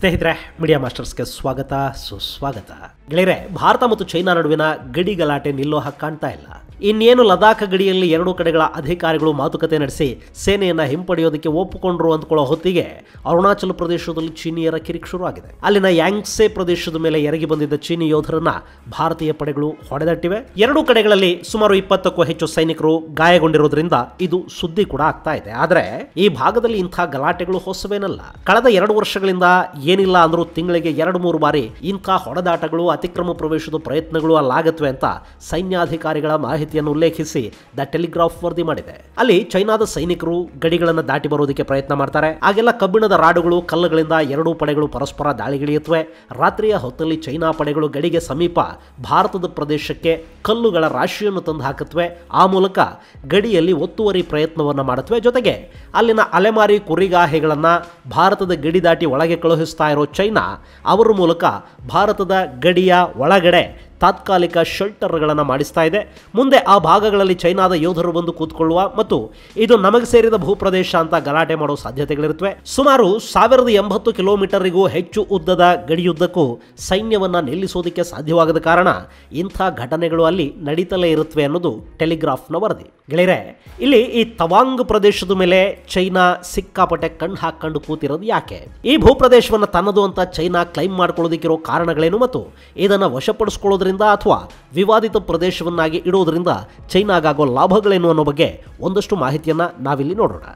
ಸ್ನೇಹಿತರೆ ಮೀಡಿಯಾ ಮಾಸ್ಟರ್ಸ್ಗೆ ಸ್ವಾಗತ ಸುಸ್ವಾಗತ ಗೆಳೆಯರೆ ಭಾರತ ಮತ್ತು ಚೈನಾ ನಡುವಿನ ಗಡಿ ಗಲಾಟೆ ನಿಲ್ಲೋ ಕಾಣ್ತಾ ಇಲ್ಲ ಇನ್ನೇನು ಲದಾಖ್ ಗಡಿಯಲ್ಲಿ ಎರಡು ಕಡೆಗಳ ಅಧಿಕಾರಿಗಳು ಮಾತುಕತೆ ನಡೆಸಿ ಸೇನೆಯನ್ನು ಹಿಂಪಡೆಯೋದಕ್ಕೆ ಒಪ್ಪಿಕೊಂಡ್ರು ಅಂದ್ಕೊಳ್ಳೋ ಹೊತ್ತಿಗೆ ಅರುಣಾಚಲ ಪ್ರದೇಶದಲ್ಲಿ ಚೀನಿಯರ ಕಿರಿಕ್ ಶುರುವಾಗಿದೆ ಅಲ್ಲಿನ ಯಾಂಗ್ಸೆ ಪ್ರದೇಶದ ಮೇಲೆ ಎರಗಿ ಬಂದಿದ್ದ ಚೀನಿ ಯೋಧರನ್ನ ಭಾರತೀಯ ಪಡೆಗಳು ಹೊಡೆದಟ್ಟಿವೆ ಎರಡು ಕಡೆಗಳಲ್ಲಿ ಸುಮಾರು ಇಪ್ಪತ್ತಕ್ಕೂ ಹೆಚ್ಚು ಸೈನಿಕರು ಗಾಯಗೊಂಡಿರೋದ್ರಿಂದ ಇದು ಸುದ್ದಿ ಕೂಡ ಆಗ್ತಾ ಇದೆ ಆದರೆ ಈ ಭಾಗದಲ್ಲಿ ಇಂಥ ಗಲಾಟೆಗಳು ಹೊಸವೇನಲ್ಲ ಕಳೆದ ಎರಡು ವರ್ಷಗಳಿಂದ ಏನಿಲ್ಲ ಅಂದ್ರೂ ತಿಂಗಳಿಗೆ ಎರಡು ಮೂರು ಬಾರಿ ಇಂಥ ಹೊಡೆದಾಟಗಳು ಅತಿಕ್ರಮ ಪ್ರವೇಶದ ಪ್ರಯತ್ನಗಳು ಅಲ್ಲಾಗತ್ವೆ ಅಂತ ಸೈನ್ಯಾಧಿಕಾರಿಗಳ ಮಾಹಿತಿ ಪರಿಸ್ಥಿತಿಯನ್ನು ಉಲ್ಲೇಖಿಸಿ ದ ಟೆಲಿಗ್ರಾಫ್ ವರದಿ ಮಾಡಿದೆ ಅಲ್ಲಿ ಚೈನಾದ ಸೈನಿಕರು ಗಡಿಗಳನ್ನು ದಾಟಿ ಬರುವುದಕ್ಕೆ ಪ್ರಯತ್ನ ಮಾಡ್ತಾರೆ ಹಾಗೆಲ್ಲ ಕಬ್ಬಿಣದ ರಾಡುಗಳು ಕಲ್ಲುಗಳಿಂದ ಎರಡೂ ಪಡೆಗಳು ಪರಸ್ಪರ ದಾಳಿಗಿಳಿಯುತ್ತವೆ ರಾತ್ರಿಯ ಹೊತ್ತಲ್ಲಿ ಚೈನಾ ಪಡೆಗಳು ಗಡಿಗೆ ಸಮೀಪ ಭಾರತದ ಪ್ರದೇಶಕ್ಕೆ ಕಲ್ಲುಗಳ ರಾಶಿಯನ್ನು ತಂದು ಹಾಕುತ್ತವೆ ಆ ಮೂಲಕ ಗಡಿಯಲ್ಲಿ ಒತ್ತುವರಿ ಪ್ರಯತ್ನವನ್ನು ಮಾಡುತ್ತವೆ ಜೊತೆಗೆ ಅಲ್ಲಿನ ಅಲೆಮಾರಿ ಕುರಿಗಾಹೆಗಳನ್ನು ಭಾರತದ ಗಡಿ ದಾಟಿ ಒಳಗೆ ಕಳುಹಿಸ್ತಾ ಇರೋ ಚೈನಾ ಅವರ ಮೂಲಕ ಭಾರತದ ಗಡಿಯ ಒಳಗಡೆ ತಾತ್ಕಾಲಿಕ ಶೆಲ್ಟರ್ಗಳನ್ನು ಮಾಡಿಸ್ತಾ ಇದೆ ಮುಂದೆ ಆ ಭಾಗಗಳಲ್ಲಿ ಚೈನಾದ ಯೋಧರು ಬಂದು ಕೂತ್ಕೊಳ್ಳುವ ಮತ್ತು ಇದು ನಮಗೆ ಸೇರಿದ ಭೂಪ್ರದೇಶ ಅಂತ ಗಲಾಟೆ ಮಾಡುವ ಸಾಧ್ಯತೆಗಳಿರುತ್ತವೆ ಸುಮಾರು ಸಾವಿರದ ಎಂಬತ್ತು ಕಿಲೋಮೀಟರ್ಗೂ ಹೆಚ್ಚು ಉದ್ದದ ಗಡಿಯುದ್ದಕ್ಕೂ ಸೈನ್ಯವನ್ನು ನಿಲ್ಲಿಸೋದಕ್ಕೆ ಸಾಧ್ಯವಾಗದ ಕಾರಣ ಇಂಥ ಘಟನೆಗಳು ಅಲ್ಲಿ ನಡೀತಲೇ ಇರುತ್ತವೆ ಅನ್ನೋದು ಟೆಲಿಗ್ರಾಫ್ನ ವರದಿ ಗೆಳೆಯರೆ ಇಲ್ಲಿ ಈ ತವಾಂಗ್ ಪ್ರದೇಶದ ಮೇಲೆ ಚೈನಾ ಸಿಕ್ಕಾಪಟ್ಟೆ ಕಣ್ಣು ಹಾಕೊಂಡು ಕೂತಿರೋದು ಯಾಕೆ ಈ ಭೂಪ್ರದೇಶವನ್ನು ತನ್ನದು ಅಂತ ಚೈನಾ ಕ್ಲೈಮ್ ಮಾಡ್ಕೊಳ್ಳೋದಕ್ಕಿರೋ ಕಾರಣಗಳೇನು ಮತ್ತು ಇದನ್ನು ವಶಪಡಿಸಿಕೊಳ್ಳೋದ್ರಿಂದ ಅಥವಾ ವಿವಾದಿತ ಪ್ರದೇಶವನ್ನಾಗಿ ಇಡುವುದರಿಂದ ಚೈನಾಗಾಗೋ ಲಾಭಗಳೇನು ಅನ್ನೋ ಬಗ್ಗೆ ಒಂದಷ್ಟು ಮಾಹಿತಿಯನ್ನು ನಾವಿಲ್ಲಿ ನೋಡೋಣ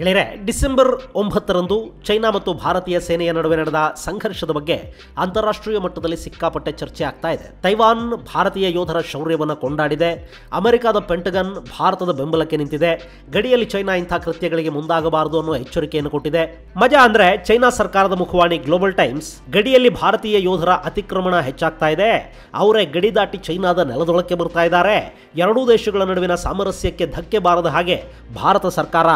ಗೆಳೆಯರೆ ಡಿಸೆಂಬರ್ ಒಂಬತ್ತರಂದು ಚೈನಾ ಮತ್ತು ಭಾರತೀಯ ಸೇನೆಯ ನಡುವೆ ನಡೆದ ಸಂಘರ್ಷದ ಬಗ್ಗೆ ಅಂತಾರಾಷ್ಟ್ರೀಯ ಮಟ್ಟದಲ್ಲಿ ಸಿಕ್ಕಾಪಟ್ಟೆ ಚರ್ಚೆ ಆಗ್ತಾ ಇದೆ ತೈವಾನ್ ಭಾರತೀಯ ಯೋಧರ ಶೌರ್ಯವನ್ನು ಕೊಂಡಾಡಿದೆ ಅಮೆರಿಕದ ಪೆಂಟಗನ್ ಭಾರತದ ಬೆಂಬಲಕ್ಕೆ ನಿಂತಿದೆ ಗಡಿಯಲ್ಲಿ ಚೈನಾ ಇಂಥ ಕೃತ್ಯಗಳಿಗೆ ಮುಂದಾಗಬಾರದು ಅನ್ನೋ ಎಚ್ಚರಿಕೆಯನ್ನು ಕೊಟ್ಟಿದೆ ಮಜಾ ಅಂದ್ರೆ ಚೈನಾ ಸರ್ಕಾರದ ಮುಖವಾಣಿ ಗ್ಲೋಬಲ್ ಟೈಮ್ಸ್ ಗಡಿಯಲ್ಲಿ ಭಾರತೀಯ ಯೋಧರ ಅತಿಕ್ರಮಣ ಹೆಚ್ಚಾಗ್ತಾ ಇದೆ ಅವರೇ ಗಡಿ ದಾಟಿ ಚೈನಾದ ನೆಲದೊಳಕ್ಕೆ ಬರ್ತಾ ಇದ್ದಾರೆ ಎರಡೂ ದೇಶಗಳ ನಡುವಿನ ಸಾಮರಸ್ಯಕ್ಕೆ ಧಕ್ಕೆ ಬಾರದ ಹಾಗೆ ಭಾರತ ಸರ್ಕಾರ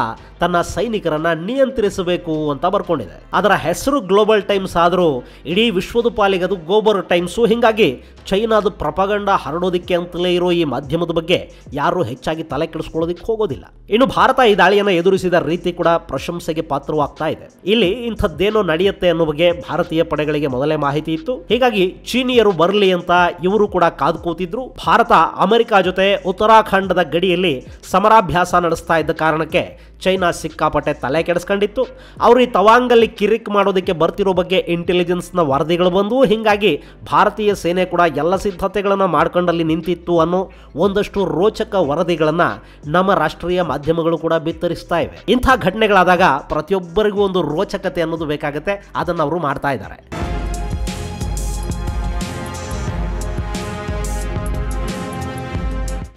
ತನ್ನ ಸೈನಿಕರನ್ನ ನಿಯಂತ್ರಿಸಬೇಕು ಅಂತ ಬರ್ಕೊಂಡಿದೆ ಅದರ ಹೆಸರು ಗ್ಲೋಬಲ್ ಟೈಮ್ಸ್ ಆದರೂ ಇಡೀ ವಿಶ್ವದ ಪಾಲಿಗದು ಗೋಬರ್ ಟೈಮ್ಸು ಹಿಂಗಾಗಿ ಚೈನಾದ ಪ್ರಪಗಂಡ ಹರಡೋದಕ್ಕೆ ಅಂತಲೇ ಇರೋ ಈ ಮಾಧ್ಯಮದ ಬಗ್ಗೆ ಯಾರೂ ಹೆಚ್ಚಾಗಿ ತಲೆ ಕೆಡಿಸ್ಕೊಳ್ಳೋದಕ್ಕೆ ಹೋಗೋದಿಲ್ಲ ಇನ್ನು ಭಾರತ ಈ ದಾಳಿಯನ್ನು ಎದುರಿಸಿದ ರೀತಿ ಕೂಡ ಪ್ರಶಂಸೆಗೆ ಪಾತ್ರವಾಗ್ತಾ ಇದೆ ಇಲ್ಲಿ ಇಂಥದ್ದೇನೋ ನಡೆಯುತ್ತೆ ಅನ್ನೋ ಬಗ್ಗೆ ಭಾರತೀಯ ಪಡೆಗಳಿಗೆ ಮೊದಲೇ ಮಾಹಿತಿ ಇತ್ತು ಹೀಗಾಗಿ ಚೀನಿಯರು ಬರಲಿ ಅಂತ ಇವರು ಕೂಡ ಕಾದು ಕೂತಿದ್ರು ಭಾರತ ಅಮೆರಿಕ ಜೊತೆ ಉತ್ತರಾಖಂಡದ ಗಡಿಯಲ್ಲಿ ಸಮರಾಭ್ಯಾಸ ನಡೆಸ್ತಾ ಇದ್ದ ಕಾರಣಕ್ಕೆ ಚೈನಾ ಸಿಕ್ಕಾಪಟ್ಟೆ ತಲೆ ಕೆಡಿಸ್ಕೊಂಡಿತ್ತು ಅವರು ಈ ತವಾಂಗಲ್ಲಿ ಕಿರಿಕ್ ಮಾಡೋದಕ್ಕೆ ಬರ್ತಿರೋ ಬಗ್ಗೆ ಇಂಟೆಲಿಜೆನ್ಸ್ನ ವರದಿಗಳು ಬಂದವು ಹೀಗಾಗಿ ಭಾರತೀಯ ಸೇನೆ ಕೂಡ ಎಲ್ಲ ಸಿದ್ಧತೆಗಳನ್ನು ಮಾಡ್ಕೊಂಡಲ್ಲಿ ನಿಂತಿತ್ತು ಅನ್ನೋ ಒಂದಷ್ಟು ರೋಚಕ ವರದಿಗಳನ್ನು ನಮ್ಮ ರಾಷ್ಟ್ರೀಯ ಮಾಧ್ಯಮಗಳು ಕೂಡ ಬಿತ್ತರಿಸ್ತಾ ಇವೆ ಇಂಥ ಘಟನೆಗಳಾದಾಗ ಪ್ರತಿಯೊಬ್ಬರಿಗೂ ಒಂದು ರೋಚಕತೆ ಅನ್ನೋದು ಬೇಕಾಗುತ್ತೆ ಅದನ್ನು ಅವರು ಮಾಡ್ತಾ ಇದ್ದಾರೆ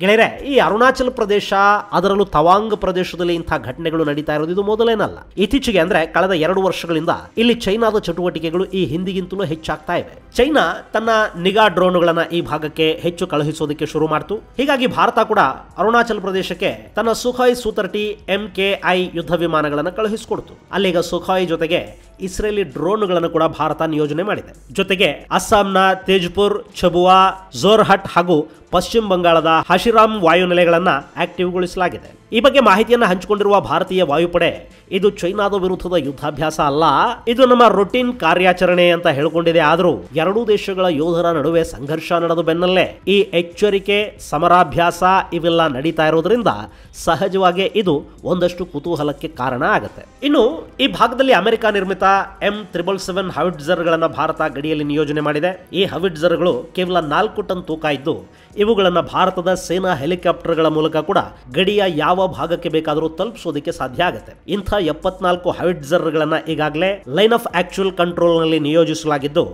ಗೆಳೆಯರೆ ಈ ಅರುಣಾಚಲ ಪ್ರದೇಶ ಅದರಲ್ಲೂ ತವಾಂಗ್ ಪ್ರದೇಶದಲ್ಲಿ ಇಂತಹ ಘಟನೆಗಳು ನಡೀತಾ ಇರೋದು ಇದು ಮೊದಲೇನಲ್ಲ ಇತ್ತೀಚೆಗೆ ಅಂದ್ರೆ ಕಳೆದ ಎರಡು ವರ್ಷಗಳಿಂದ ಇಲ್ಲಿ ಚೈನಾದ ಚಟುವಟಿಕೆಗಳು ಈ ಹಿಂದಿಗಿಂತಲೂ ಹೆಚ್ಚಾಗ್ತಾ ಇವೆ ಚೈನಾ ತನ್ನ ನಿಗಾ ಡ್ರೋನ್ಗಳನ್ನ ಈ ಭಾಗಕ್ಕೆ ಹೆಚ್ಚು ಕಳುಹಿಸೋದಕ್ಕೆ ಶುರು ಮಾಡ್ತು ಹೀಗಾಗಿ ಭಾರತ ಕೂಡ ಅರುಣಾಚಲ ಪ್ರದೇಶಕ್ಕೆ ತನ್ನ Sukhoi Su thirty M K I ಯುದ್ಧ ವಿಮಾನಗಳನ್ನು ಕಳುಹಿಸಿಕೊಡ್ತು ಅಲ್ಲಿಗ ಸುಖಾಯ್ ಜೊತೆಗೆ ಇಸ್ರೇಲಿ ಡ್ರೋನ್ಗಳನ್ನು ಕೂಡ ಭಾರತ ನಿಯೋಜನೆ ಮಾಡಿದೆ ಜೊತೆಗೆ ಅಸ್ಸಾಂನ ತೇಜ್ಪುರ್ ಛಬುವಾ ಜೋರ್ಹಟ್ ಹಾಗೂ ಪಶ್ಚಿಮ ಬಂಗಾಳದ ಹಶಿರಾಮ್ ವಾಯುನೆಲೆಗಳನ್ನು ಆಕ್ಟಿವ್ಗೊಳಿಸಲಾಗಿದೆ ಈ ಬಗ್ಗೆ ಮಾಹಿತಿಯನ್ನು ಹಂಚಿಕೊಂಡಿರುವ ಭಾರತೀಯ ವಾಯುಪಡೆ ಇದು ಚೈನಾದ ವಿರುದ್ಧದ ಯುದ್ಧಾಭ್ಯಾಸ ಅಲ್ಲ ಇದು ನಮ್ಮ ರೊಟೀನ್ ಕಾರ್ಯಾಚರಣೆ ಅಂತ ಹೇಳಿಕೊಂಡಿದೆ ಆದರೂ ಎರಡೂ ದೇಶಗಳ ಯೋಧರ ನಡುವೆ ಸಂಘರ್ಷ ನಡೆದು ಬೆನ್ನಲ್ಲೇ ಈ ಎಚ್ಚರಿಕೆ ಸಮರಾಭ್ಯಾಸ ಇವೆಲ್ಲ ನಡೀತಾ ಇರೋದ್ರಿಂದ ಸಹಜವಾಗಿ ಇದು ಒಂದಷ್ಟು ಕುತೂಹಲಕ್ಕೆ ಕಾರಣ ಆಗುತ್ತೆ ಇನ್ನು ಈ ಭಾಗದಲ್ಲಿ ಅಮೆರಿಕ ನಿರ್ಮಿತ ಎಂ ತ್ರಿಬಲ್ ಸೆವೆನ್ ಗಳನ್ನ ಭಾರತ ಗಡಿಯಲ್ಲಿ ನಿಯೋಜನೆ ಮಾಡಿದೆ ಈ ಹವಿಡ್ಜರ್ಗಳು ಕೇವಲ ನಾಲ್ಕು ಟನ್ ತೂಕ ಇದ್ದು ಇವುಗಳನ್ನು ಭಾರತದ ಸೇನಾ ಹೆಲಿಕಾಪ್ಟರ್ಗಳ ಮೂಲಕ ಕೂಡ ಗಡಿಯ ಯಾವ ಭಾಗಕ್ಕೆ ಬೇಕಾದರೂ ತಲುಪಿಸೋದಕ್ಕೆ ಸಾಧ್ಯ ಆಗುತ್ತೆ ಇಂಥ ಎಪ್ಪತ್ನಾಲ್ಕು ಹೈಟ್ಜರ್ಗಳನ್ನು ಈಗಾಗಲೇ ಲೈನ್ ಆಫ್ ಆಕ್ಚುಯಲ್ ಕಂಟ್ರೋಲ್ನಲ್ಲಿ ನಿಯೋಜಿಸಲಾಗಿದ್ದು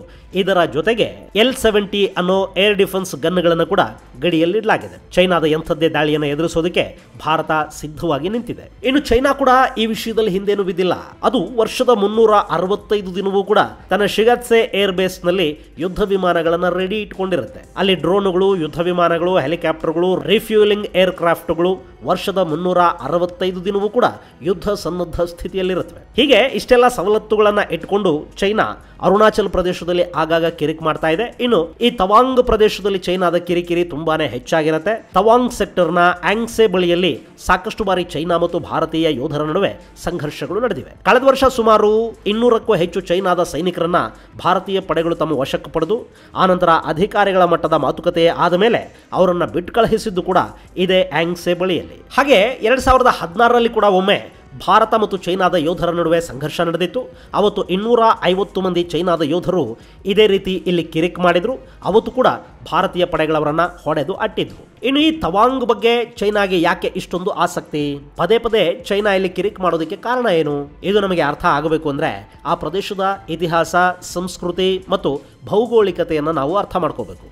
ಇದರ ಜೊತೆಗೆ ಎಲ್ ಸೆವೆಂಟಿ ಅನ್ನೋ ಏರ್ ಡಿಫೆನ್ಸ್ ಗನ್ಗಳನ್ನು ಕೂಡ ಗಡಿಯಲ್ಲಿ ಇಡಲಾಗಿದೆ ಚೈನಾದ ಎಂಥದ್ದೇ ದಾಳಿಯನ್ನು ಎದುರಿಸೋದಕ್ಕೆ ಭಾರತ ಸಿದ್ಧವಾಗಿ ನಿಂತಿದೆ ಇನ್ನು ಚೈನಾ ಕೂಡ ಈ ವಿಷಯದಲ್ಲಿ ಹಿಂದೇನು ಬಿದ್ದಿಲ್ಲ ಅದು ವರ್ಷದ ಮುನ್ನೂರ ಅರವತ್ತೈದು ದಿನವೂ ಕೂಡ ತನ್ನ ಶಿಗತ್ಸೆ ಏರ್ ಬೇಸ್ ನಲ್ಲಿ ಯುದ್ಧ ವಿಮಾನಗಳನ್ನು ರೆಡಿ ಇಟ್ಕೊಂಡಿರುತ್ತೆ ಅಲ್ಲಿ ಡ್ರೋನ್ಗಳು ಯುದ್ಧ ವಿಮಾನಗಳು ಹೆಲಿಕಾಪ್ಟರ್ಗಳು ರಿಫ್ಯೂಲಿಂಗ್ ಏರ್ಕ್ರಾಫ್ಟ್ಗಳು ವರ್ಷದ ಮುನ್ನೂರ ಅರವತ್ತೈದು ದಿನವೂ ಕೂಡ ಯುದ್ಧ ಸನ್ನದ್ಧ ಸ್ಥಿತಿಯಲ್ಲಿರುತ್ತವೆ ಹೀಗೆ ಇಷ್ಟೆಲ್ಲ ಸವಲತ್ತುಗಳನ್ನ ಇಟ್ಕೊಂಡು ಚೈನಾ ಅರುಣಾಚಲ ಪ್ರದೇಶದಲ್ಲಿ ಆಗಾಗ ಕಿರಿಕ್ ಮಾಡ್ತಾ ಇದೆ ಇನ್ನು ಈ ತವಾಂಗ್ ಪ್ರದೇಶದಲ್ಲಿ ಚೈನಾದ ಕಿರಿಕಿರಿ ತುಂಬಾನೇ ಹೆಚ್ಚಾಗಿರುತ್ತೆ ತವಾಂಗ್ ಸೆಕ್ಟರ್ನ ಆಂಗ್ಸೆ ಬಳಿಯಲ್ಲಿ ಸಾಕಷ್ಟು ಬಾರಿ ಚೈನಾ ಮತ್ತು ಭಾರತೀಯ ಯೋಧರ ನಡುವೆ ಸಂಘರ್ಷಗಳು ನಡೆದಿವೆ ಕಳೆದ ವರ್ಷ ಸುಮಾರು ಇನ್ನೂರಕ್ಕೂ ಹೆಚ್ಚು ಚೈನಾದ ಸೈನಿಕರನ್ನ ಭಾರತೀಯ ಪಡೆಗಳು ತಮ್ಮ ವಶಕ್ಕೆ ಪಡೆದು ಆನಂತರ ಅಧಿಕಾರಿಗಳ ಮಟ್ಟದ ಮಾತುಕತೆ ಆದ ಮೇಲೆ ಅವರನ್ನ ಅವರನ್ನು ಬಿಟ್ಟು ಕಳುಹಿಸಿದ್ದು ಕೂಡ ಇದೆ ಆಂಗ್ಸೆ ಬಳಿಯಲ್ಲಿ ಹಾಗೆ ಎರಡು ಸಾವಿರದ ಹದಿನಾರರಲ್ಲಿ ಕೂಡ ಒಮ್ಮೆ ಭಾರತ ಮತ್ತು ಚೈನಾದ ಯೋಧರ ನಡುವೆ ಸಂಘರ್ಷ ನಡೆದಿತ್ತು ಅವತ್ತು ಇನ್ನೂರ ಐವತ್ತು ಮಂದಿ ಚೈನಾದ ಯೋಧರು ಇದೇ ರೀತಿ ಇಲ್ಲಿ ಕಿರಿಕ್ ಮಾಡಿದ್ರು ಅವತ್ತು ಕೂಡ ಭಾರತೀಯ ಪಡೆಗಳವರನ್ನ ಹೊಡೆದು ಅಟ್ಟಿದ್ರು ಇನ್ನು ಈ ತವಾಂಗ್ ಬಗ್ಗೆ ಚೈನಾಗೆ ಯಾಕೆ ಇಷ್ಟೊಂದು ಆಸಕ್ತಿ ಪದೇ ಪದೇ ಚೈನಾ ಇಲ್ಲಿ ಕಿರಿಕ್ ಮಾಡೋದಕ್ಕೆ ಕಾರಣ ಏನು ಇದು ನಮಗೆ ಅರ್ಥ ಆಗಬೇಕು ಅಂದ್ರೆ ಆ ಪ್ರದೇಶದ ಇತಿಹಾಸ ಸಂಸ್ಕೃತಿ ಮತ್ತು ಭೌಗೋಳಿಕತೆಯನ್ನು ನಾವು ಅರ್ಥ ಮಾಡ್ಕೋಬೇಕು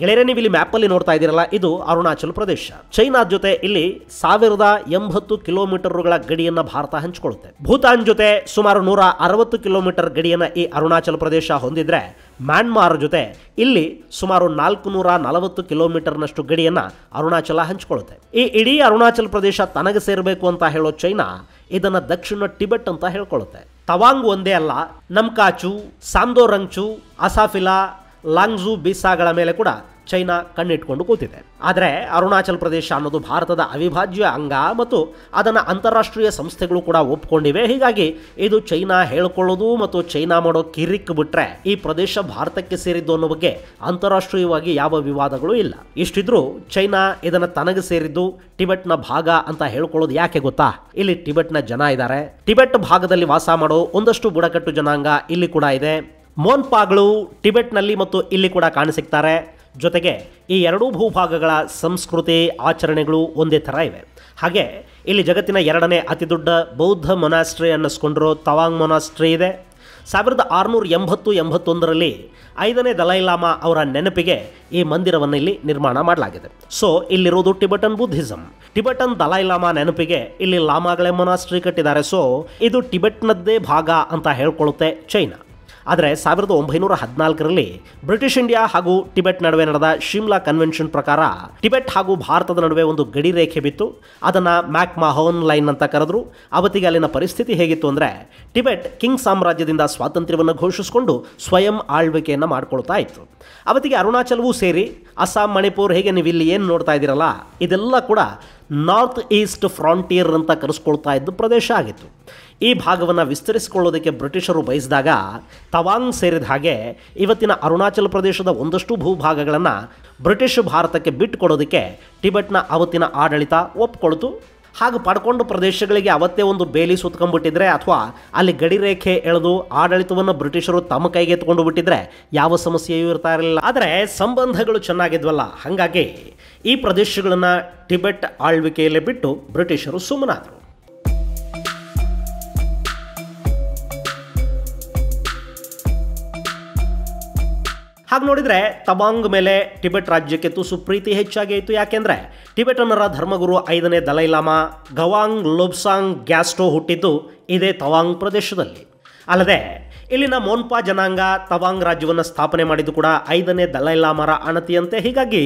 ಗೆಳೆಯರೆ ನೀವು ಇಲ್ಲಿ ಮ್ಯಾಪಲ್ಲಿ ನೋಡ್ತಾ ಇದ್ದೀರಲ್ಲ ಇದು ಅರುಣಾಚಲ ಪ್ರದೇಶ ಚೈನಾ ಜೊತೆ ಇಲ್ಲಿ ಸಾವಿರದ ಎಂಬತ್ತು ಕಿಲೋಮೀಟರ್ಗಳ ಗಡಿಯನ್ನ ಭಾರತ ಹಂಚಿಕೊಳ್ಳುತ್ತೆ ಭೂತಾನ್ ಜೊತೆ ಸುಮಾರು ನೂರ ಅರವತ್ತು ಕಿಲೋಮೀಟರ್ ಗಡಿಯನ್ನ ಈ ಅರುಣಾಚಲ ಪ್ರದೇಶ ಹೊಂದಿದ್ರೆ ಮ್ಯಾನ್ಮಾರ್ ಜೊತೆ ಇಲ್ಲಿ ಸುಮಾರು ನಾಲ್ಕು ನೂರ ನಲವತ್ತು ಕಿಲೋಮೀಟರ್ನಷ್ಟು ಗಡಿಯನ್ನ ಅರುಣಾಚಲ ಹಂಚಿಕೊಳ್ಳುತ್ತೆ ಈ ಇಡೀ ಅರುಣಾಚಲ ಪ್ರದೇಶ ತನಗೆ ಸೇರಬೇಕು ಅಂತ ಹೇಳೋ ಚೈನಾ ಇದನ್ನ ದಕ್ಷಿಣ ಟಿಬೆಟ್ ಅಂತ ಹೇಳ್ಕೊಳ್ಳುತ್ತೆ ತವಾಂಗ್ ಒಂದೇ ಅಲ್ಲ ನಮ್ಕಾಚು ಸಾಂದೋರಂಗ್ಚು ಅಸಾಫಿಲಾ ಲಾಂಗ್ಝು ಬೀಸಾಗಳ ಮೇಲೆ ಕೂಡ ಚೈನಾ ಕಣ್ಣಿಟ್ಕೊಂಡು ಕೂತಿದೆ ಆದರೆ ಅರುಣಾಚಲ ಪ್ರದೇಶ ಅನ್ನೋದು ಭಾರತದ ಅವಿಭಾಜ್ಯ ಅಂಗ ಮತ್ತು ಅದನ್ನು ಅಂತಾರಾಷ್ಟ್ರೀಯ ಸಂಸ್ಥೆಗಳು ಕೂಡ ಒಪ್ಪಿಕೊಂಡಿವೆ ಹೀಗಾಗಿ ಇದು ಚೈನಾ ಹೇಳ್ಕೊಳ್ಳೋದು ಮತ್ತು ಚೈನಾ ಮಾಡೋ ಕಿರಿಕ್ ಬಿಟ್ರೆ ಈ ಪ್ರದೇಶ ಭಾರತಕ್ಕೆ ಸೇರಿದ್ದು ಅನ್ನೋ ಬಗ್ಗೆ ಅಂತಾರಾಷ್ಟ್ರೀಯವಾಗಿ ಯಾವ ವಿವಾದಗಳು ಇಲ್ಲ ಇಷ್ಟಿದ್ರೂ ಚೈನಾ ಇದನ್ನು ತನಗೆ ಸೇರಿದ್ದು ಟಿಬೆಟ್ನ ಭಾಗ ಅಂತ ಹೇಳ್ಕೊಳ್ಳೋದು ಯಾಕೆ ಗೊತ್ತಾ ಇಲ್ಲಿ ಟಿಬೆಟ್ನ ಜನ ಇದ್ದಾರೆ ಟಿಬೆಟ್ ಭಾಗದಲ್ಲಿ ವಾಸ ಮಾಡೋ ಒಂದಷ್ಟು ಬುಡಕಟ್ಟು ಜನಾಂಗ ಇಲ್ಲಿ ಕೂಡ ಇದೆ ಮೋನ್ಪಾಗಳು ಟಿಬೆಟ್ನಲ್ಲಿ ಮತ್ತು ಇಲ್ಲಿ ಕೂಡ ಕಾಣಿಸಿಕ್ತಾರೆ ಜೊತೆಗೆ ಈ ಎರಡೂ ಭೂಭಾಗಗಳ ಸಂಸ್ಕೃತಿ ಆಚರಣೆಗಳು ಒಂದೇ ಥರ ಇವೆ ಹಾಗೆ ಇಲ್ಲಿ ಜಗತ್ತಿನ ಎರಡನೇ ಅತಿ ದೊಡ್ಡ ಬೌದ್ಧ ಮೊನಾಸ್ಟ್ರಿ ಅನ್ನಿಸ್ಕೊಂಡಿರೋ ತವಾಂಗ್ ಮೊನಾಸ್ಟ್ರಿ ಇದೆ ಸಾವಿರದ ಆರುನೂರ ಎಂಬತ್ತು ಎಂಬತ್ತೊಂದರಲ್ಲಿ ಐದನೇ ದಲೈಲಾಮಾ ಅವರ ನೆನಪಿಗೆ ಈ ಮಂದಿರವನ್ನು ಇಲ್ಲಿ ನಿರ್ಮಾಣ ಮಾಡಲಾಗಿದೆ ಸೊ ಇಲ್ಲಿರೋದು ಟಿಬೆಟನ್ ಬುದ್ಧಿಸಮ್ ಟಿಬೆಟನ್ ದಲೈಲಾಮಾ ನೆನಪಿಗೆ ಇಲ್ಲಿ ಲಾಮಾಗಳೆ ಮೊನಾಸ್ಟ್ರಿ ಕಟ್ಟಿದ್ದಾರೆ ಸೊ ಇದು ಟಿಬೆಟ್ನದ್ದೇ ಭಾಗ ಅಂತ ಹೇಳ್ಕೊಳ್ಳುತ್ತೆ ಚೈನಾ ಆದರೆ ಸಾವಿರದ ಒಂಬೈನೂರ ಹದಿನಾಲ್ಕರಲ್ಲಿ ಬ್ರಿಟಿಷ್ ಇಂಡಿಯಾ ಹಾಗೂ ಟಿಬೆಟ್ ನಡುವೆ ನಡೆದ ಶಿಮ್ಲಾ ಕನ್ವೆನ್ಷನ್ ಪ್ರಕಾರ ಟಿಬೆಟ್ ಹಾಗೂ ಭಾರತದ ನಡುವೆ ಒಂದು ಗಡಿ ರೇಖೆ ಬಿತ್ತು ಅದನ್ನು ಮ್ಯಾಕ್ ಮಹೋನ್ ಲೈನ್ ಅಂತ ಕರೆದ್ರು ಅವತ್ತಿಗೆ ಅಲ್ಲಿನ ಪರಿಸ್ಥಿತಿ ಹೇಗಿತ್ತು ಅಂದರೆ ಟಿಬೆಟ್ ಕಿಂಗ್ ಸಾಮ್ರಾಜ್ಯದಿಂದ ಸ್ವಾತಂತ್ರ್ಯವನ್ನು ಘೋಷಿಸಿಕೊಂಡು ಸ್ವಯಂ ಆಳ್ವಿಕೆಯನ್ನು ಮಾಡ್ಕೊಳ್ತಾ ಇತ್ತು ಅವತ್ತಿಗೆ ಅರುಣಾಚಲವೂ ಸೇರಿ ಅಸ್ಸಾಂ ಮಣಿಪುರ್ ಹೇಗೆ ನೀವು ಇಲ್ಲಿ ಏನು ನೋಡ್ತಾ ಇದ್ದೀರಲ್ಲ ಇದೆಲ್ಲ ಕೂಡ ನಾರ್ತ್ ಈಸ್ಟ್ ಫ್ರಾಂಟಿಯರ್ ಅಂತ ಕರೆಸ್ಕೊಳ್ತಾ ಇದ್ದ ಪ್ರದೇಶ ಆಗಿತ್ತು ಈ ಭಾಗವನ್ನು ವಿಸ್ತರಿಸಿಕೊಳ್ಳೋದಕ್ಕೆ ಬ್ರಿಟಿಷರು ಬಯಸಿದಾಗ ತವಾಂಗ್ ಸೇರಿದ ಹಾಗೆ ಇವತ್ತಿನ ಅರುಣಾಚಲ ಪ್ರದೇಶದ ಒಂದಷ್ಟು ಭೂಭಾಗಗಳನ್ನು ಬ್ರಿಟಿಷ್ ಭಾರತಕ್ಕೆ ಬಿಟ್ಟುಕೊಡೋದಕ್ಕೆ ಟಿಬೆಟ್ನ ಅವತ್ತಿನ ಆಡಳಿತ ಒಪ್ಪಿಕೊಳ್ತು ಹಾಗೆ ಪಡ್ಕೊಂಡು ಪ್ರದೇಶಗಳಿಗೆ ಅವತ್ತೇ ಒಂದು ಬೇಲಿ ಸುತ್ಕೊಂಡ್ಬಿಟ್ಟಿದ್ರೆ ಅಥವಾ ಅಲ್ಲಿ ಗಡಿ ರೇಖೆ ಎಳೆದು ಆಡಳಿತವನ್ನು ಬ್ರಿಟಿಷರು ತಮ್ಮ ಕೈಗೆ ಎತ್ಕೊಂಡು ಬಿಟ್ಟಿದ್ರೆ ಯಾವ ಸಮಸ್ಯೆಯೂ ಇರ್ತಾ ಇರಲಿಲ್ಲ ಆದರೆ ಸಂಬಂಧಗಳು ಚೆನ್ನಾಗಿದ್ವಲ್ಲ ಹಾಗಾಗಿ ಈ ಪ್ರದೇಶಗಳನ್ನು ಟಿಬೆಟ್ ಆಳ್ವಿಕೆಯಲ್ಲೇ ಬಿಟ್ಟು ಬ್ರಿಟಿಷರು ಸುಮ್ಮನಾದರು ಹಾಗೆ ನೋಡಿದರೆ ತಬಾಂಗ್ ಮೇಲೆ ಟಿಬೆಟ್ ರಾಜ್ಯಕ್ಕೆ ತುಸು ಪ್ರೀತಿ ಹೆಚ್ಚಾಗಿ ಆಯಿತು ಯಾಕೆಂದರೆ ಟಿಬೆಟನ್ನರ ಧರ್ಮಗುರು ಐದನೇ ದಲೈಲಾಮಾ ಗವಾಂಗ್ ಲೋಬ್ಸಾಂಗ್ ಗ್ಯಾಸ್ಟೋ ಹುಟ್ಟಿದ್ದು ಇದೇ ತವಾಂಗ್ ಪ್ರದೇಶದಲ್ಲಿ ಅಲ್ಲದೆ ಇಲ್ಲಿನ ಮೋನ್ಪಾ ಜನಾಂಗ ತವಾಂಗ್ ರಾಜ್ಯವನ್ನು ಸ್ಥಾಪನೆ ಮಾಡಿದ್ದು ಕೂಡ ಐದನೇ ದಲೈಲಾಮರ ಅಣತಿಯಂತೆ ಹೀಗಾಗಿ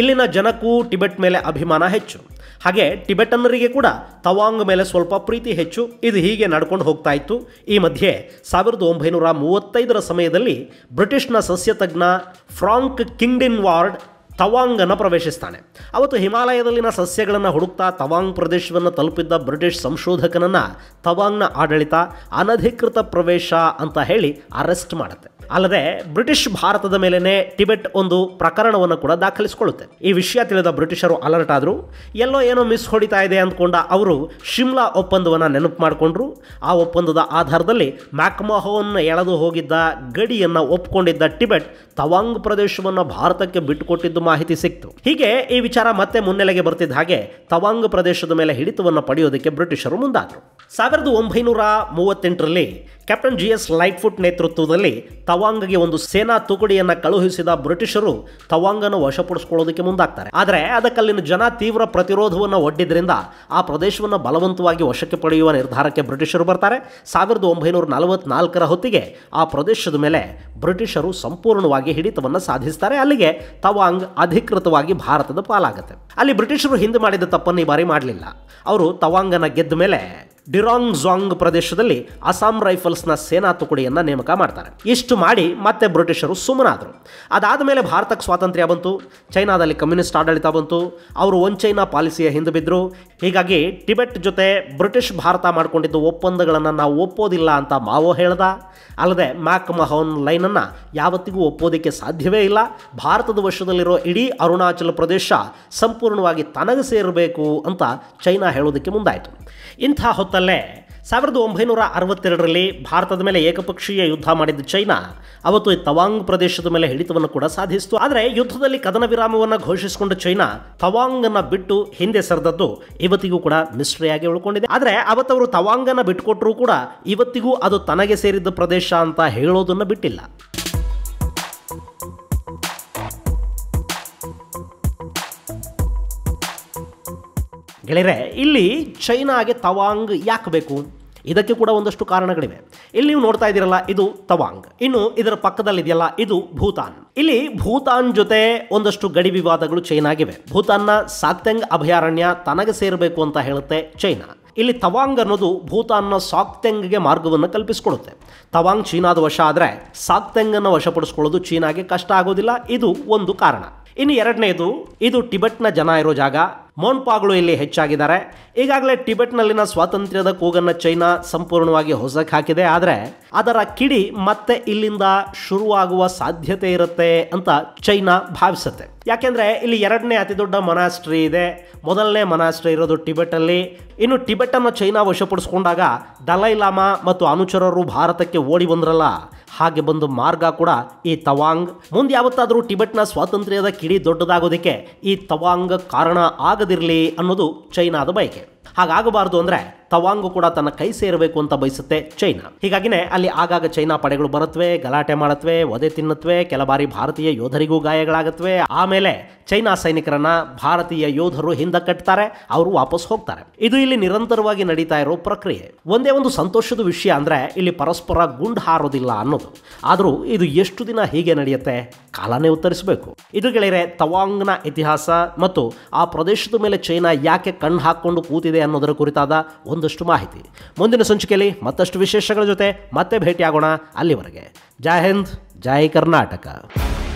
ಇಲ್ಲಿನ ಜನಕ್ಕೂ ಟಿಬೆಟ್ ಮೇಲೆ ಅಭಿಮಾನ ಹೆಚ್ಚು ಹಾಗೆ ಟಿಬೆಟನ್ನರಿಗೆ ಕೂಡ ತವಾಂಗ್ ಮೇಲೆ ಸ್ವಲ್ಪ ಪ್ರೀತಿ ಹೆಚ್ಚು ಇದು ಹೀಗೆ ನಡ್ಕೊಂಡು ಹೋಗ್ತಾ ಇತ್ತು ಈ ಮಧ್ಯೆ ಸಾವಿರದ ಒಂಬೈನೂರ ಮೂವತ್ತೈದರ ಸಮಯದಲ್ಲಿ ಬ್ರಿಟಿಷ್ನ ಸಸ್ಯ ತಜ್ಞ ಫ್ರಾಂಕ್ ಕಿಂಗ್ಡಿನ್ ವಾರ್ಡ್ ತವಾಂಗನ್ನು ಪ್ರವೇಶಿಸ್ತಾನೆ ಅವತ್ತು ಹಿಮಾಲಯದಲ್ಲಿನ ಸಸ್ಯಗಳನ್ನು ಹುಡುಕ್ತಾ ತವಾಂಗ್ ಪ್ರದೇಶವನ್ನು ತಲುಪಿದ್ದ ಬ್ರಿಟಿಷ್ ಸಂಶೋಧಕನನ್ನು ತವಾಂಗ್ನ ಆಡಳಿತ ಅನಧಿಕೃತ ಪ್ರವೇಶ ಅಂತ ಹೇಳಿ ಅರೆಸ್ಟ್ ಮಾಡುತ್ತೆ ಅಲ್ಲದೆ ಬ್ರಿಟಿಷ್ ಭಾರತದ ಮೇಲೇನೆ ಟಿಬೆಟ್ ಒಂದು ಪ್ರಕರಣವನ್ನು ಕೂಡ ದಾಖಲಿಸಿಕೊಳ್ಳುತ್ತೆ ಈ ವಿಷಯ ತಿಳಿದ ಬ್ರಿಟಿಷರು ಅಲರ್ಟ್ ಆದರು ಎಲ್ಲೋ ಏನೋ ಮಿಸ್ ಹೊಡಿತಾ ಇದೆ ಅಂದ್ಕೊಂಡ ಅವರು ಶಿಮ್ಲಾ ಒಪ್ಪಂದವನ್ನು ನೆನಪು ಮಾಡಿಕೊಂಡ್ರು ಆ ಒಪ್ಪಂದದ ಆಧಾರದಲ್ಲಿ ಮ್ಯಾಕ್ಮೋಹೋವನ್ನು ಎಳೆದು ಹೋಗಿದ್ದ ಗಡಿಯನ್ನು ಒಪ್ಪಿಕೊಂಡಿದ್ದ ಟಿಬೆಟ್ ತವಾಂಗ್ ಪ್ರದೇಶವನ್ನು ಭಾರತಕ್ಕೆ ಬಿಟ್ಟುಕೊಟ್ಟಿದ್ದು ಮಾಹಿತಿ ಸಿಕ್ತು ಹೀಗೆ ಈ ವಿಚಾರ ಮತ್ತೆ ಮುನ್ನೆಲೆಗೆ ಬರ್ತಿದ್ದ ಹಾಗೆ ತವಾಂಗ್ ಪ್ರದೇಶದ ಮೇಲೆ ಹಿಡಿತವನ್ನು ಪಡೆಯೋದಕ್ಕೆ ಬ್ರಿಟಿಷರು ಮುಂದಾದರು ಸಾವಿರದ ಒಂಬೈನೂರ ಮೂವತ್ತೆಂಟರಲ್ಲಿ ಕ್ಯಾಪ್ಟನ್ ಜಿ ಎಸ್ ಲೈಟ್ಫುಟ್ ನೇತೃತ್ವದಲ್ಲಿ ತವಾಂಗ್ಗೆ ಒಂದು ಸೇನಾ ತುಕಡಿಯನ್ನು ಕಳುಹಿಸಿದ ಬ್ರಿಟಿಷರು ತವಾಂಗನ್ನು ವಶಪಡಿಸಿಕೊಳ್ಳೋದಕ್ಕೆ ಮುಂದಾಗ್ತಾರೆ ಆದರೆ ಅದಕ್ಕಲ್ಲಿನ ಜನ ತೀವ್ರ ಪ್ರತಿರೋಧವನ್ನು ಒಡ್ಡಿದ್ರಿಂದ ಆ ಪ್ರದೇಶವನ್ನು ಬಲವಂತವಾಗಿ ವಶಕ್ಕೆ ಪಡೆಯುವ ನಿರ್ಧಾರಕ್ಕೆ ಬ್ರಿಟಿಷರು ಬರ್ತಾರೆ ಸಾವಿರದ ಒಂಬೈನೂರ ನಲವತ್ನಾಲ್ಕರ ಹೊತ್ತಿಗೆ ಆ ಪ್ರದೇಶದ ಮೇಲೆ ಬ್ರಿಟಿಷರು ಸಂಪೂರ್ಣವಾಗಿ ಹಿಡಿತವನ್ನು ಸಾಧಿಸ್ತಾರೆ ಅಲ್ಲಿಗೆ ತವಾಂಗ್ ಅಧಿಕೃತವಾಗಿ ಭಾರತದ ಪಾಲಾಗುತ್ತೆ ಅಲ್ಲಿ ಬ್ರಿಟಿಷರು ಹಿಂದೆ ಮಾಡಿದ ತಪ್ಪನ್ನು ಈ ಬಾರಿ ಮಾಡಲಿಲ್ಲ ಅವರು ತವಾಂಗನ ಗೆದ್ದ ಮೇಲೆ ಡಿರಾಂಗ್ ಜಾಂಗ್ ಪ್ರದೇಶದಲ್ಲಿ ಅಸ್ಸಾಂ ರೈಫಲ್ಸ್ನ ಸೇನಾ ತುಕಡಿಯನ್ನು ನೇಮಕ ಮಾಡ್ತಾರೆ ಇಷ್ಟು ಮಾಡಿ ಮತ್ತೆ ಬ್ರಿಟಿಷರು ಸುಮ್ಮನಾದರು ಅದಾದ ಮೇಲೆ ಭಾರತಕ್ಕೆ ಸ್ವಾತಂತ್ರ್ಯ ಬಂತು ಚೈನಾದಲ್ಲಿ ಕಮ್ಯುನಿಸ್ಟ್ ಆಡಳಿತ ಬಂತು ಅವರು ಒನ್ ಚೈನಾ ಪಾಲಿಸಿಯ ಹಿಂದೆ ಬಿದ್ದರು ಹೀಗಾಗಿ ಟಿಬೆಟ್ ಜೊತೆ ಬ್ರಿಟಿಷ್ ಭಾರತ ಮಾಡಿಕೊಂಡಿದ್ದ ಒಪ್ಪಂದಗಳನ್ನು ನಾವು ಒಪ್ಪೋದಿಲ್ಲ ಅಂತ ಮಾವೋ ಹೇಳ್ದ ಅಲ್ಲದೆ ಮ್ಯಾಕ್ ಮಹೋನ್ ಲೈನನ್ನು ಯಾವತ್ತಿಗೂ ಒಪ್ಪೋದಕ್ಕೆ ಸಾಧ್ಯವೇ ಇಲ್ಲ ಭಾರತದ ವಶದಲ್ಲಿರೋ ಇಡೀ ಅರುಣಾಚಲ ಪ್ರದೇಶ ಸಂಪೂರ್ಣವಾಗಿ ತನಗೆ ಸೇರಬೇಕು ಅಂತ ಚೈನಾ ಹೇಳೋದಕ್ಕೆ ಮುಂದಾಯಿತು ಇಂಥ ಹೊತ್ತ ಕಾಲದಲ್ಲೇ ಸಾವಿರದ ಒಂಬೈನೂರ ಅರವತ್ತೆರಡರಲ್ಲಿ ಭಾರತದ ಮೇಲೆ ಏಕಪಕ್ಷೀಯ ಯುದ್ಧ ಮಾಡಿದ್ದ ಚೈನಾ ಅವತ್ತು ತವಾಂಗ್ ಪ್ರದೇಶದ ಮೇಲೆ ಹಿಡಿತವನ್ನು ಕೂಡ ಸಾಧಿಸಿತು ಆದರೆ ಯುದ್ಧದಲ್ಲಿ ಕದನ ವಿರಾಮವನ್ನು ಘೋಷಿಸಿಕೊಂಡ ಚೈನಾ ತವಾಂಗ್ ಅನ್ನ ಬಿಟ್ಟು ಹಿಂದೆ ಸರಿದದ್ದು ಇವತ್ತಿಗೂ ಕೂಡ ಮಿಸ್ಟ್ರಿಯಾಗಿ ಉಳ್ಕೊಂಡಿದೆ ಆದರೆ ಅವತ್ತವರು ತವಾಂಗನ್ನು ಬಿಟ್ಟುಕೊಟ್ಟರು ಕೂಡ ಇವತ್ತಿಗೂ ಅದು ತನಗೆ ಸೇರಿದ್ದ ಪ್ರದೇಶ ಅಂತ ಹೇಳೋದನ್ನು ಬಿಟ್ಟಿಲ್ಲ ಗೆಳೆಯರೆ ಇಲ್ಲಿ ಚೈನಾಗೆ ತವಾಂಗ್ ಯಾಕೆ ಬೇಕು ಇದಕ್ಕೆ ಕೂಡ ಒಂದಷ್ಟು ಕಾರಣಗಳಿವೆ ಇಲ್ಲಿ ನೀವು ನೋಡ್ತಾ ಇದ್ದೀರಲ್ಲ ಇದು ತವಾಂಗ್ ಇನ್ನು ಇದರ ಪಕ್ಕದಲ್ಲಿದೆಯಲ್ಲ ಇದು ಭೂತಾನ್ ಇಲ್ಲಿ ಭೂತಾನ್ ಜೊತೆ ಒಂದಷ್ಟು ಗಡಿ ವಿವಾದಗಳು ಚೈನಾಗಿವೆ ಭೂತಾನ್ನ ಸಾಕ್ತೆಂಗ್ ಅಭಯಾರಣ್ಯ ತನಗೆ ಸೇರಬೇಕು ಅಂತ ಹೇಳುತ್ತೆ ಚೈನಾ ಇಲ್ಲಿ ತವಾಂಗ್ ಅನ್ನೋದು ಭೂತಾನ್ನ ಸಾಕ್ತೆಂಗ್ಗೆ ಮಾರ್ಗವನ್ನು ಕಲ್ಪಿಸಿಕೊಡುತ್ತೆ ತವಾಂಗ್ ಚೀನಾದ ವಶ ಆದರೆ ಸಾಕ್ತೆಂಗನ್ನು ವಶಪಡಿಸ್ಕೊಳ್ಳೋದು ಚೀನಾಗೆ ಕಷ್ಟ ಆಗೋದಿಲ್ಲ ಇದು ಒಂದು ಕಾರಣ ಇನ್ನು ಎರಡನೇದು ಇದು ಟಿಬೆಟ್ನ ಜನ ಇರೋ ಜಾಗ ಮೋನ್ಪಾಗಳು ಇಲ್ಲಿ ಹೆಚ್ಚಾಗಿದ್ದಾರೆ ಈಗಾಗಲೇ ಟಿಬೆಟ್ನಲ್ಲಿನ ಸ್ವಾತಂತ್ರ್ಯದ ಕೂಗನ್ನು ಚೈನಾ ಸಂಪೂರ್ಣವಾಗಿ ಹೊಸಕ್ಕೆ ಹಾಕಿದೆ ಆದರೆ ಅದರ ಕಿಡಿ ಮತ್ತೆ ಇಲ್ಲಿಂದ ಶುರುವಾಗುವ ಸಾಧ್ಯತೆ ಇರುತ್ತೆ ಅಂತ ಚೈನಾ ಭಾವಿಸುತ್ತೆ ಯಾಕೆಂದರೆ ಇಲ್ಲಿ ಎರಡನೇ ಅತಿ ದೊಡ್ಡ ಮೊನಾಸ್ಟ್ರಿ ಇದೆ ಮೊದಲನೇ ಮನಾಸ್ಟ್ರಿ ಇರೋದು ಅಲ್ಲಿ ಇನ್ನು ಅನ್ನು ಚೈನಾ ವಶಪಡಿಸ್ಕೊಂಡಾಗ ದಲೈಲಾಮ ಮತ್ತು ಅನುಚರರು ಭಾರತಕ್ಕೆ ಓಡಿ ಬಂದ್ರಲ್ಲ ಹಾಗೆ ಬಂದು ಮಾರ್ಗ ಕೂಡ ಈ ತವಾಂಗ್ ಮುಂದೆ ಯಾವತ್ತಾದರೂ ಟಿಬೆಟ್ನ ಸ್ವಾತಂತ್ರ್ಯದ ಕಿಡಿ ದೊಡ್ಡದಾಗೋದಕ್ಕೆ ಈ ತವಾಂಗ್ ಕಾರಣ ಆಗದಿರಲಿ ಅನ್ನೋದು ಚೈನಾದ ಬಯಕೆ ಹಾಗಾಗಬಾರದು ಅಂದ್ರೆ ತವಾಂಗು ಕೂಡ ತನ್ನ ಕೈ ಸೇರಬೇಕು ಅಂತ ಬಯಸುತ್ತೆ ಚೈನಾ ಹೀಗಾಗಿನೇ ಅಲ್ಲಿ ಆಗಾಗ ಚೈನಾ ಪಡೆಗಳು ಬರುತ್ತವೆ ಗಲಾಟೆ ಮಾಡತ್ವೆ ಒದೆ ತಿನ್ನುತ್ತವೆ ಕೆಲ ಬಾರಿ ಭಾರತೀಯ ಯೋಧರಿಗೂ ಗಾಯಗಳಾಗತ್ವೆ ಆಮೇಲೆ ಚೈನಾ ಸೈನಿಕರನ್ನ ಭಾರತೀಯ ಯೋಧರು ಹಿಂದೆ ಕಟ್ತಾರೆ ಅವರು ವಾಪಸ್ ಹೋಗ್ತಾರೆ ಇದು ಇಲ್ಲಿ ನಿರಂತರವಾಗಿ ನಡೀತಾ ಇರೋ ಪ್ರಕ್ರಿಯೆ ಒಂದೇ ಒಂದು ಸಂತೋಷದ ವಿಷಯ ಅಂದ್ರೆ ಇಲ್ಲಿ ಪರಸ್ಪರ ಗುಂಡ್ ಹಾರೋದಿಲ್ಲ ಅನ್ನೋದು ಆದರೂ ಇದು ಎಷ್ಟು ದಿನ ಹೀಗೆ ನಡೆಯುತ್ತೆ ಕಾಲನೇ ಉತ್ತರಿಸಬೇಕು ಇದು ಗೆಳೆಯರೆ ತವಾಂಗ್ನ ಇತಿಹಾಸ ಮತ್ತು ಆ ಪ್ರದೇಶದ ಮೇಲೆ ಚೈನಾ ಯಾಕೆ ಕಣ್ಣು ಹಾಕೊಂಡು ಕೂತಿದೆ ಅನ್ನೋದರ ಕುರಿತಾದ ಒಂದಷ್ಟು ಮಾಹಿತಿ ಮುಂದಿನ ಸಂಚಿಕೆಯಲ್ಲಿ ಮತ್ತಷ್ಟು ವಿಶೇಷಗಳ ಜೊತೆ ಮತ್ತೆ ಭೇಟಿಯಾಗೋಣ ಅಲ್ಲಿವರೆಗೆ ಜೈ ಹಿಂದ್ ಜೈ ಕರ್ನಾಟಕ